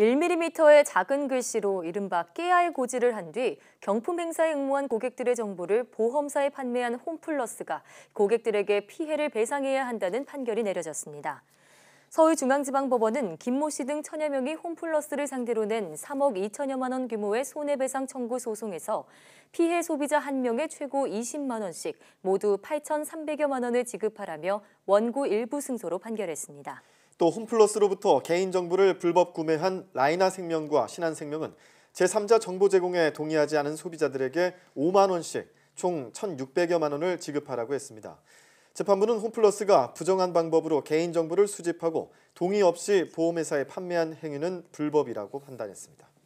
1mm의 작은 글씨로 이른바 깨알 고지를 한 뒤 경품 행사에 응모한 고객들의 정보를 보험사에 판매한 홈플러스가 고객들에게 피해를 배상해야 한다는 판결이 내려졌습니다. 서울중앙지방법원은 김 모 씨 등 천여 명이 홈플러스를 상대로 낸 3억 2천여만 원 규모의 손해배상 청구 소송에서 피해 소비자 한명에 최고 20만 원씩 모두 8,300여만 원을 지급하라며 원고 일부 승소로 판결했습니다. 또 홈플러스로부터 개인정보를 불법 구매한 라이나 생명과 신한생명은 제3자 정보 제공에 동의하지 않은 소비자들에게 5만 원씩 총 1,600여만 원을 지급하라고 했습니다. 재판부는 홈플러스가 부정한 방법으로 개인정보를 수집하고 동의 없이 보험회사에 판매한 행위는 불법이라고 판단했습니다.